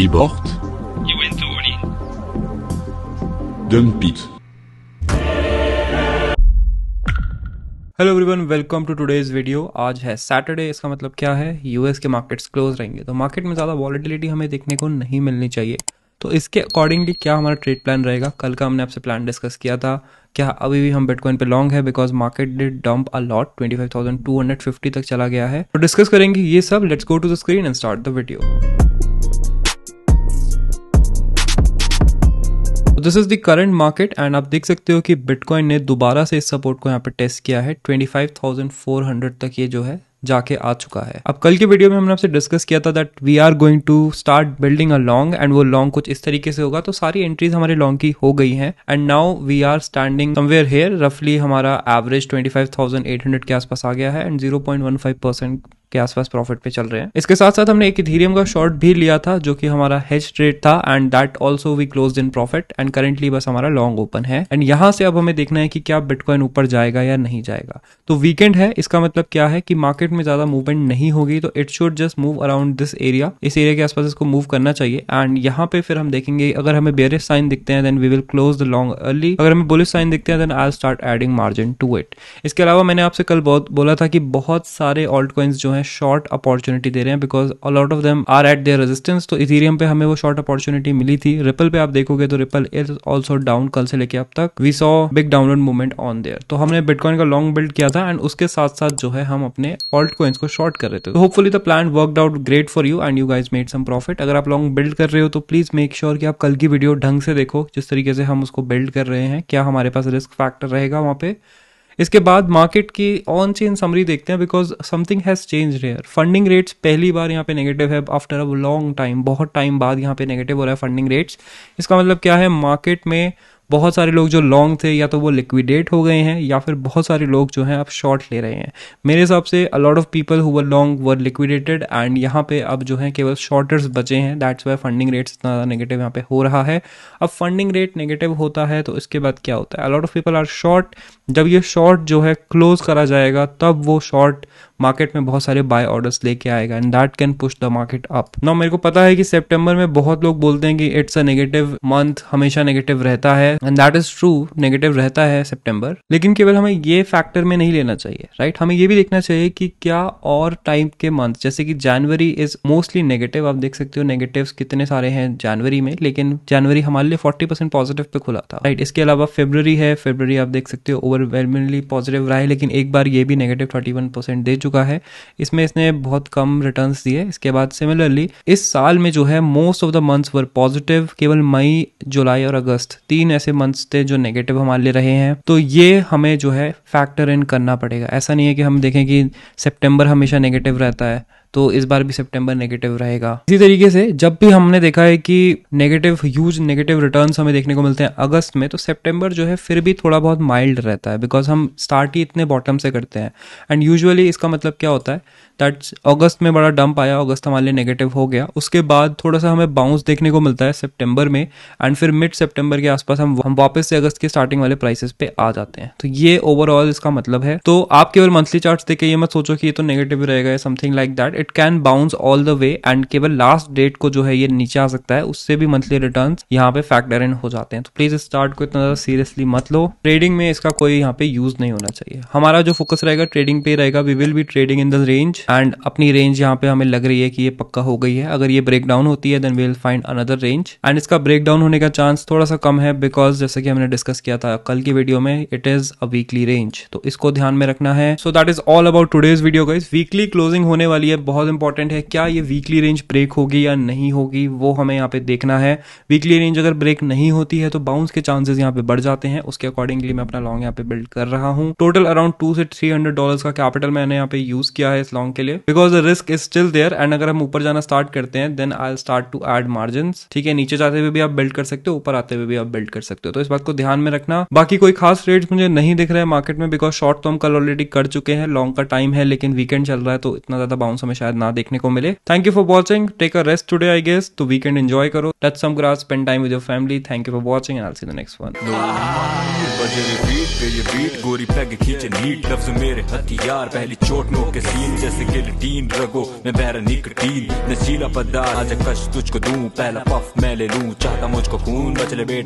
I bort. Joentooni. Dump it. Hello everyone welcome to today's video आज है Saturday इसका मतलब क्या है यूएस के मार्केट्स क्लोज रहेंगे तो मार्केट में ज़्यादा वॉलिटिलिटी हमें देखने को नहीं मिलनी चाहिए तो इसके अकॉर्डिंगली क्या हमारा ट्रेड प्लान रहेगा कल का हमने आपसे प्लान डिस्कस किया था क्या अभी भी हम बिटकॉइन पे लॉन्ग है because market did dump a lot twenty तक चला गया है तो डिस्कस करेंगे ये सब let's go to the screen and start the video this is the current market and आप देख सकते हो कि बिटकॉइन ने दोबारा से इस सपोर्ट को यहाँ पे टेस्ट किया है 25,400 तक ये जो है जाके आ चुका है अब कल के वीडियो में हमने आपसे डिस्कस किया था that we are going to start building a long and वो लॉन्ग कुछ इस तरीके से होगा तो सारी एंट्रीज हमारे लॉन्ग की हो गई हैं and now we are standing somewhere here रफली हमारा एवरेज 25,800 के आसपास आ गया है एंड 0.15 परसेंट के आसपास प्रॉफिट पे चल रहे हैं इसके साथ साथ हमने एक इथेरियम का शॉर्ट भी लिया था जो कि हमारा हेज ट्रेड था and that also we close in profit and currently बस हमारा लॉन्ग ओपन है एंड यहां से अब हमें देखना है कि क्या बिटकॉइन ऊपर जाएगा या नहीं जाएगा तो वीकेंड है इसका मतलब क्या है कि मार्केट में ज्यादा मूवमेंट नहीं होगी तो it should just move around this area इस एरिया के आसपास इसको मूव करना चाहिए एंड यहाँ पे फिर हम देखेंगे अगर हमें बेरिस साइन दिखते हैं then we will close the long early अगर हमें बुलिस साइन दिखते हैं then I start adding margin to it इसके अलावा मैंने आपसे कल बहुत बोला था कि बहुत सारे ऑल्ट कॉइन्स जो है हैं शॉर्ट अपॉर्चुनिटी दे रहे हैं because a lot of them are at their resistance तो इथेरियम पे हमें वो शॉर्ट अपॉर्चुनिटी मिली थी रिपल पे आप देखोगे तो रिपल इज ऑल्सो डाउन कल से लेके अब तक we saw big download movement on there तो हमने बिटकॉइन का लॉन्ग बिल्ड किया था एंड उसके साथ साथ जो है हम अपने ऑल्ट कॉइन्स को शॉर्ट कर रहे थे hopefully the plan work out great for you and you guys made some profit अगर आप लॉन्ग बिल्ड कर रहे हो तो प्लीज मेक श्योर कि आप कल की वीडियो ढंग से देखो जिस तरीके से हम उसको बिल्ड कर रहे हैं क्या हमारे पास रिस्क फैक्टर रहेगा वहां पे इसके बाद मार्केट की ऑन चेन समरी देखते हैं because something has change here funding rates पहली बार यहाँ पे नेगेटिव है आफ्टर अ लॉन्ग टाइम बहुत टाइम बाद यहाँ पे नेगेटिव हो रहा है फंडिंग रेट्स इसका मतलब क्या है मार्केट में बहुत सारे लोग जो लॉन्ग थे या तो वो लिक्विडेट हो गए हैं या फिर बहुत सारे लोग जो हैं अब शॉर्ट ले रहे हैं मेरे हिसाब से a lot of people who were long were liquidated and यहाँ पे अब जो है केवल शॉर्टर्स बचे हैं दैट्स वाई फंडिंग रेट्स इतना ज़्यादा नेगेटिव यहाँ पे हो रहा है अब फंडिंग रेट नेगेटिव होता है तो इसके बाद क्या होता है a lot of people are short जब ये शॉर्ट जो है क्लोज करा जाएगा तब वो शॉर्ट मार्केट में बहुत सारे बाय ऑर्डर्स लेके आएगा and that can push the market up ना मेरे को पता है कि सेप्टेम्बर में बहुत लोग बोलते हैं कि इट्स अ नेगेटिव मंथ हमेशा नेगेटिव रहता है and that is true negative रहता है सेप्टेम्बर लेकिन केवल हमें ये फैक्टर में नहीं लेना चाहिए राइट हमें ये भी देखना चाहिए कि क्या और टाइम के मंथ जैसे कि जनवरी इज मोस्टली नेगेटिव आप देख सकते हो नेगेटिव कितने सारे हैं जनवरी में लेकिन जनवरी हमारे लिए फोर्टी परसेंट पॉजिटिव पे खुला था राइट इसके अलावा फेब्रवरी है फेब्रवरी आप देख सकते हो ओवरवेलमिंगली पॉजिटिव रहा है लेकिन एक बार ये भी नेगेटिव थर्टी वन परसेंट दे चुका चुका है इसमें इसने बहुत कम रिटर्न्स दिए इसके बाद सिमिलरली इस साल में जो है most of the months were positive केवल मई जुलाई और अगस्त तीन ऐसे मंथ्स थे जो नेगेटिव हमारे लिए रहे हैं तो ये हमें जो है फैक्टर इन करना पड़ेगा ऐसा नहीं है कि हम देखें कि सेप्टेम्बर हमेशा नेगेटिव रहता है तो इस बार भी सितंबर नेगेटिव रहेगा इसी तरीके से जब भी हमने देखा है कि नेगेटिव ह्यूज नेगेटिव रिटर्न हमें देखने को मिलते हैं अगस्त में तो सितंबर जो है फिर भी थोड़ा बहुत माइल्ड रहता है बिकॉज हम स्टार्ट ही इतने बॉटम से करते हैं एंड यूजुअली इसका मतलब क्या होता है दैट अगस्त में बड़ा डंप आया अगस्त हमारे लिए नेगेटिव हो गया उसके बाद थोड़ा सा हमें बाउंस देखने को मिलता है सेप्टेम्बर में एंड फिर मिड सेप्टेम्बर के आसपास हम हम वापस से अगस्त के स्टार्टिंग वाले प्राइसेस पे आ जाते हैं तो ये ओवरऑल इसका मतलब है तो आप केवल मंथली चार्ट देख के ये मत सोचो कि ये तो नेगेटिव रहेगा something like that it can bounce all the way and केवल लास्ट डेट को जो है ये नीचे आ सकता है उससे भी मंथली रिटर्न यहाँ पे फैक्टर इन हो जाते हैं तो प्लीज स्टार्ट को इतना सीरियसली मत लो ट्रेडिंग में इसका कोई यहाँ पे यूज नहीं होना चाहिए हमारा जो फोकस रहेगा ट्रेडिंग पे रहेगा we will be trading in the range and अपनी रेंज यहाँ पे हमें लग रही है कि ये पक्का हो गई है अगर ये ब्रेक डाउन होती है then we will find another range and इसका ब्रेक डाउन होने का चांस थोड़ा सा कम है बिकॉज जैसे कि हमने डिस्कस किया था कल की वीडियो में it is a weekly range तो इसको ध्यान में रखना है so that is all about today's video का वीकली क्लोजिंग होने वाली है बहुत इंपॉर्टेंट है क्या ये वीकली रेंज ब्रेक होगी या नहीं होगी वो हमें यहाँ पे देखना है वीकली रेंज अगर ब्रेक नहीं होती है तो बाउंस के चांसेस यहाँ पे बढ़ जाते हैं उसके अकॉर्डिंगली मैं अपना लॉन्ग यहाँ पे बिल्ड कर रहा हूँ टोटल अराउंड टू से थ्री हंड्रेड डॉलर का कैपिटल मैंने यहाँ पे यूज किया है इस लॉन्ग के लिए because the risk is still there and अगर हम ऊपर जाना स्टार्ट करते हैं then I start to add margin ठीक है नीचे जाते हुए भी आप बिल्ड कर सकते हो ऊपर आते हुए भी आप बिल्ड कर सकते हो तो इस बात को ध्यान में रखना बाकी कोई खास रेट मुझे नहीं दिख रहा है मार्केट में बिकॉज शॉर्ट तो हम कल ऑलरेडी कर चुके हैं लॉन्ग का टाइम है लेकिन वीकेंड चल रहा है तो इतना ज्यादा बाउंस हमेशा शायद ना देखने को मिले thank you for watching take a rest today I guess तो वीकेंड एंजॉय करो touch some grass spend time with your family thank you for watching and I see the next one ये beat गोरी peg खींचे neat लफ्ज मेरे हथियार पहली चोट नो के सीन जैसे टीन रगो मैं बैर टीन नशीला पदार आज कश तुझको दूं पहला पफ मैं ले लूं चाहता मुझको खून बचले बेटा